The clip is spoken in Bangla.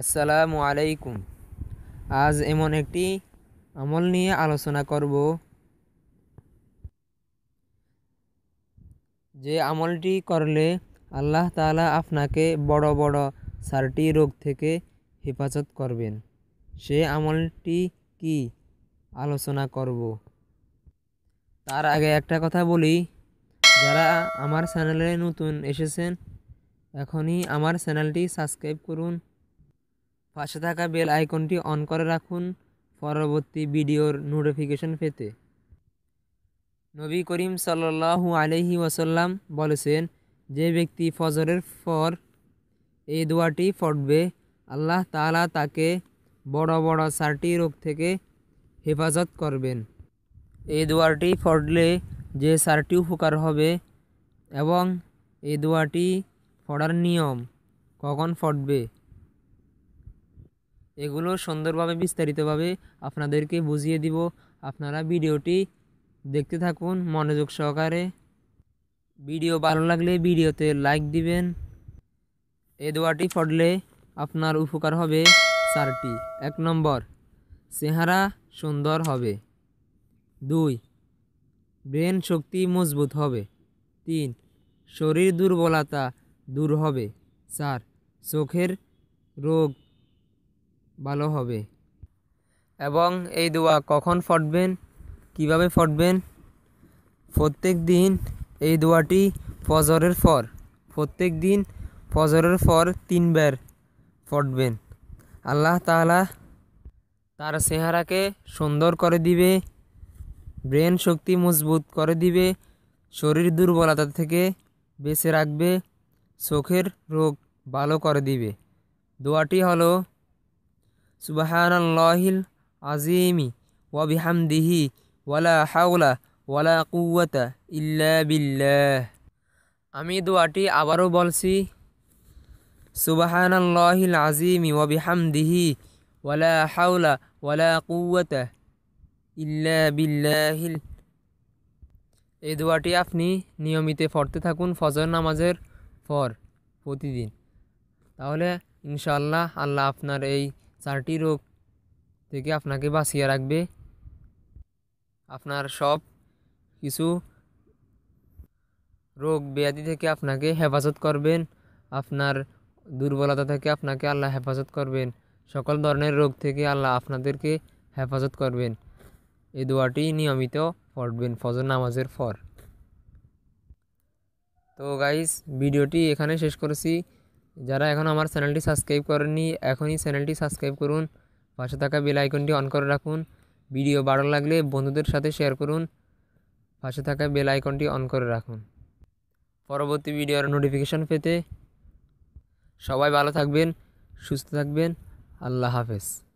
আসসালামু আলাইকুম আজ এমন একটি আমল নিয়ে আলোচনা করব যে আমলটি করলে আল্লাহ তালা আপনাকে বড় বড় সার্টি রোগ থেকে হেফাজত করবেন সে আমলটি কি আলোচনা করব তার আগে একটা কথা বলি যারা আমার চ্যানেলে নতুন এসেছেন এখনই আমার চ্যানেলটি সাবস্ক্রাইব করুন পাশে থাকা বেল আইকনটি অন করে রাখুন পরবর্তী ভিডিওর নোটিফিকেশন পেতে নবী করিম সাল্লাহু আলহি ওয়াসাল্লাম বলেছেন যে ব্যক্তি ফজরের পর এই দোয়াটি ফটবে আল্লাহ তালা তাকে বড় বড় সারটি রোগ থেকে হেফাজত করবেন এই দোয়াটি ফটলে যে সারটি উপকার হবে এবং এই দোয়াটি পড়ার নিয়ম কখন ফটবে এগুলো সুন্দরভাবে বিস্তারিতভাবে আপনাদেরকে বুঝিয়ে দিব আপনারা ভিডিওটি দেখতে থাকুন মনোযোগ সহকারে ভিডিও ভালো লাগলে ভিডিওতে লাইক দিবেন এ দোয়াটি পড়লে আপনার উপকার হবে চারটি এক নম্বর চেহারা সুন্দর হবে দুই ব্রেন শক্তি মজবুত হবে তিন শরীর দুর্বলতা দূর হবে চার চোখের রোগ ভালো হবে এবং এই দোয়া কখন ফটবেন কিভাবে ফটবেন প্রত্যেক দিন এই দোয়াটি ফজরের পর প্রত্যেক দিন ফজরের পর তিনবার ফটবেন আল্লাহ তালা তার চেহারাকে সুন্দর করে দিবে ব্রেন শক্তি মজবুত করে দিবে শরীর দুর্বলতা থেকে বেঁচে রাখবে চোখের রোগ ভালো করে দিবে দোয়াটি হলো সুবাহানাল্লাহিল আজিমি ওয়াবিহামদিহি ওয়ালা হাওলা ওয়ালা কুয়াতা ইল্লা বিল্লাহ আমি দোয়াটি আবারও বলছি আল্লাহিল আজিমি ওয়াবিহামদিহি ওয়ালা হাওলা ওয়ালা কুয়াতা ইল্লা বিল্লাহিল এই দোয়াটি আপনি নিয়মিত পড়তে থাকুন ফজর নামাজের পর প্রতিদিন তাহলে ইনশাআল্লাহ আল্লাহ আপনার এই চারটি রোগ থেকে আপনাকে বাঁচিয়ে রাখবে আপনার সব কিছু রোগ ব্যাধি থেকে আপনাকে হেফাজত করবেন আপনার দুর্বলতা থেকে আপনাকে আল্লাহ হেফাজত করবেন সকল ধরনের রোগ থেকে আল্লাহ আপনাদেরকে হেফাজত করবেন এই দোয়াটি নিয়মিত পড়বেন ফজর নামাজের পর তো গাইস ভিডিওটি এখানে শেষ করেছি যারা এখন আমার চ্যানেলটি সাবস্ক্রাইব করেননি এখনই চ্যানেলটি সাবস্ক্রাইব করুন পাশে থাকা বেল আইকনটি অন করে রাখুন ভিডিও ভালো লাগলে বন্ধুদের সাথে শেয়ার করুন পাশে থাকা বেল আইকনটি অন করে রাখুন পরবর্তী ভিডিওর নোটিফিকেশান পেতে সবাই ভালো থাকবেন সুস্থ থাকবেন আল্লাহ হাফেজ